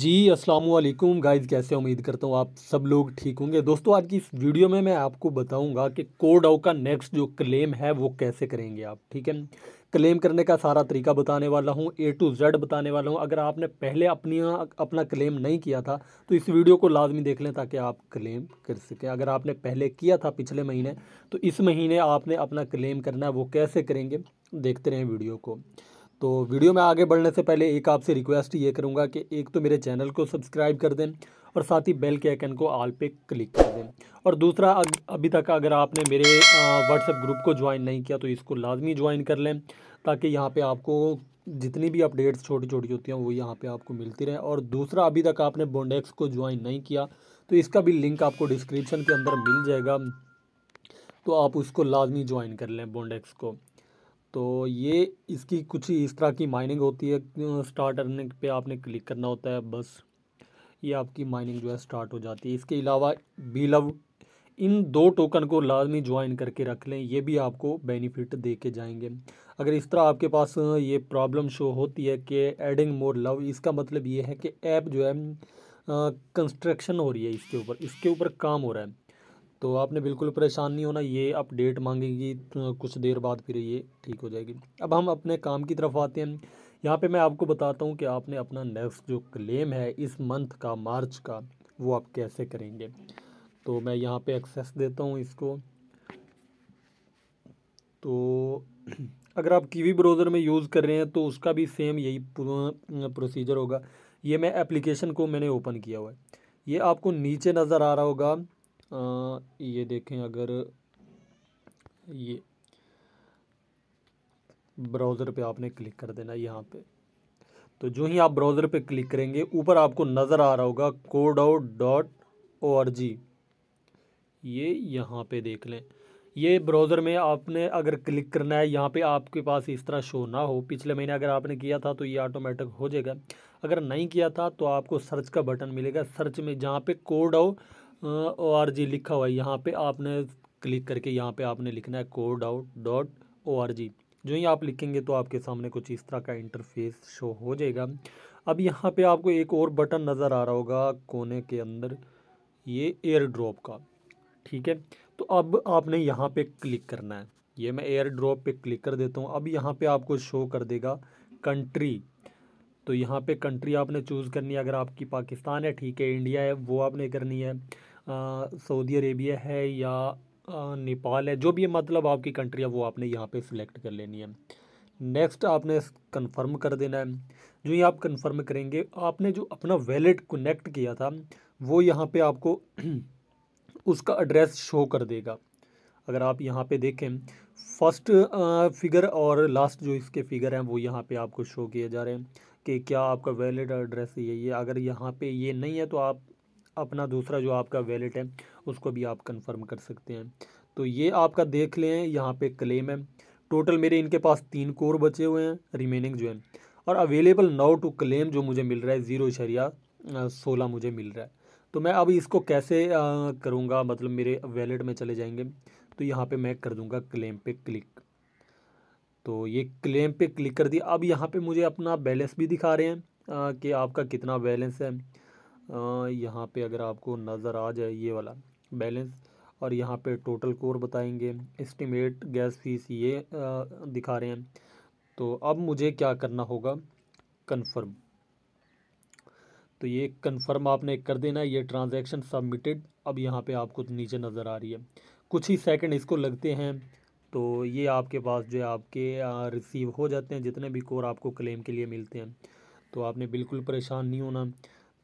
जी अस्सलाम वालेकुम गाइस कैसे उम्मीद करता हूँ आप सब लोग ठीक होंगे दोस्तों आज की इस वीडियो में मैं आपको बताऊंगा कि आउ का नेक्स्ट जो क्लेम है वो कैसे करेंगे आप ठीक है क्लेम करने का सारा तरीका बताने वाला हूँ ए टू जेड बताने वाला हूँ अगर आपने पहले अपनी अपना क्लेम नहीं किया था तो इस वीडियो को लाजमी देख लें ताकि आप क्लेम कर सकें अगर आपने पहले किया था पिछले महीने तो इस महीने आपने अपना क्लेम करना है वो कैसे करेंगे देखते रहें वीडियो को तो वीडियो में आगे बढ़ने से पहले एक आपसे रिक्वेस्ट ये करूँगा कि एक तो मेरे चैनल को सब्सक्राइब कर दें और साथ ही बेल के आइकन को आल पे क्लिक कर दें और दूसरा अभी तक अगर आपने मेरे व्हाट्सएप ग्रुप को ज्वाइन नहीं किया तो इसको लाजमी ज्वाइन कर लें ताकि यहाँ पे आपको जितनी भी अपडेट्स छोटी छोटी होती हैं वो यहाँ पे आपको मिलती रहे और दूसरा अभी तक आपने बोंडेक्स को ज्वाइन नहीं किया तो इसका भी लिंक आपको डिस्क्रिप्शन के अंदर मिल जाएगा तो आप उसको लाजमी ज्वाइन कर लें बोंडेक्स को तो ये इसकी कुछ इस तरह की माइनिंग होती है स्टार्ट अर्निंग पे आपने क्लिक करना होता है बस ये आपकी माइनिंग जो है स्टार्ट हो जाती है इसके अलावा बी लव इन दो टोकन को लाजमी ज्वाइन करके रख लें ये भी आपको बेनिफिट दे के जाएंगे अगर इस तरह आपके पास ये प्रॉब्लम शो होती है कि एडिंग मोर लव इसका मतलब ये है कि ऐप जो है कंस्ट्रक्शन हो रही है इसके ऊपर इसके ऊपर काम हो रहा है तो आपने बिल्कुल परेशान नहीं होना ये अपडेट मांगेगी तो कुछ देर बाद फिर ये ठीक हो जाएगी अब हम अपने काम की तरफ आते हैं यहाँ पे मैं आपको बताता हूँ कि आपने अपना नेक्स्ट जो क्लेम है इस मंथ का मार्च का वो आप कैसे करेंगे तो मैं यहाँ पे एक्सेस देता हूँ इसको तो अगर आप कीवी ब्राउज़र में यूज़ कर रहे हैं तो उसका भी सेम यही प्रोसीजर होगा ये मैं एप्लीकेशन को मैंने ओपन किया हुआ है ये आपको नीचे नज़र आ रहा होगा ये देखें अगर ये ब्राउज़र पे आपने क्लिक कर देना यहाँ पे तो जो ही आप ब्राउज़र पे क्लिक करेंगे ऊपर आपको नज़र आ रहा होगा code out dot O R G ये यहाँ पे देख लें ये ब्राउज़र में आपने अगर क्लिक करना है यहाँ पे आपके पास इस तरह शो ना हो पिछले महीने अगर आपने किया था तो ये ऑटोमेटिक हो जाएगा अगर नहीं किया था तो आपको सर्च का बटन मिलेगा सर्च में जहाँ पे code out O R G लिखा हुआ है यहाँ पे आपने क्लिक करके यहाँ पे आपने लिखना है code out dot O R G जो ही आप लिखेंगे तो आपके सामने कुछ इस तरह का इंटरफेस शो हो जाएगा अब यहाँ पे आपको एक और बटन नज़र आ रहा होगा कोने के अंदर ये एयर ड्रॉप का ठीक है तो अब आपने यहाँ पे क्लिक करना है ये मैं एयर ड्रॉप पे क्लिक कर देता हूँ अब यहाँ पे आपको शो कर देगा कंट्री तो यहाँ पे कंट्री आपने चूज़ करनी है अगर आपकी पाकिस्तान है ठीक है इंडिया है वो आपने करनी है सऊदी अरेबिया है या नेपाल है जो भी मतलब आपकी कंट्री है वो आपने यहाँ पे सिलेक्ट कर लेनी है नेक्स्ट आपने कंफर्म कर देना है जो ये आप कंफर्म करेंगे आपने जो अपना वैलेट कनेक्ट किया था वो यहाँ पे आपको उसका एड्रेस शो कर देगा अगर आप यहाँ पे देखें फर्स्ट फिगर और लास्ट जो इसके फिगर हैं वो यहाँ पे आपको शो किए जा रहे हैं कि क्या आपका वैलिड एड्रेस यही है अगर यहाँ पे ये नहीं है तो आप अपना दूसरा जो आपका वैलेट है उसको भी आप कंफर्म कर सकते हैं तो ये आपका देख लें यहाँ पे क्लेम है टोटल मेरे इनके पास तीन कोर बचे हुए हैं रिमेनिंग जो है और अवेलेबल नाउ टू क्लेम जो मुझे मिल रहा है ज़ीरो शरिया सोलह मुझे मिल रहा है तो मैं अब इसको कैसे करूँगा मतलब मेरे वैलेट में चले जाएँगे तो यहाँ पर मैं कर दूँगा क्लेम पे क्लिक तो ये क्लेम पे क्लिक कर दिया अब यहाँ पे मुझे अपना बैलेंस भी दिखा रहे हैं आ, कि आपका कितना बैलेंस है यहाँ पे अगर आपको नज़र आ जाए ये वाला बैलेंस और यहाँ पे टोटल कोर बताएंगे इस्टीमेट गैस फीस ये आ, दिखा रहे हैं तो अब मुझे क्या करना होगा कन्फर्म तो ये कन्फर्म आपने कर देना ये ट्रांजेक्शन सबमिटेड अब यहाँ पे आपको नीचे नज़र आ रही है कुछ ही सेकंड इसको लगते हैं तो ये आपके पास जो है आपके रिसीव हो जाते हैं जितने भी कोर आपको क्लेम के लिए मिलते हैं तो आपने बिल्कुल परेशान नहीं होना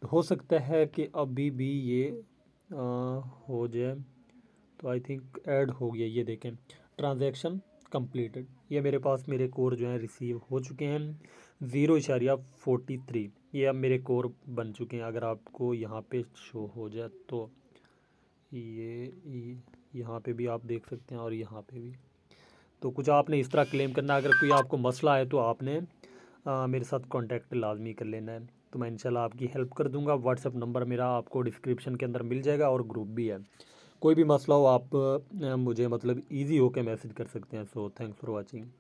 तो हो सकता है कि अभी भी ये आ, हो जाए तो आई थिंक ऐड हो गया ये देखें ट्रांजैक्शन कंप्लीटेड ये मेरे पास मेरे कोर जो हैं रिसीव हो चुके हैं ज़ीरो इशारिया फोर्टी थ्री ये अब मेरे कोर बन चुके हैं अगर आपको यहाँ पे शो हो जाए तो ये, ये यहाँ पे भी आप देख सकते हैं और यहाँ पे भी तो कुछ आपने इस तरह क्लेम करना अगर कोई आपको मसला है तो आपने आ, मेरे साथ कॉन्टैक्ट लाजमी कर लेना है तो मैं इंशाल्लाह आपकी हेल्प कर दूंगा व्हाट्सअप नंबर मेरा आपको डिस्क्रिप्शन के अंदर मिल जाएगा और ग्रुप भी है कोई भी मसला हो आप मुझे मतलब ईजी होकर मैसेज कर सकते हैं सो थैंक्स फॉर वॉचिंग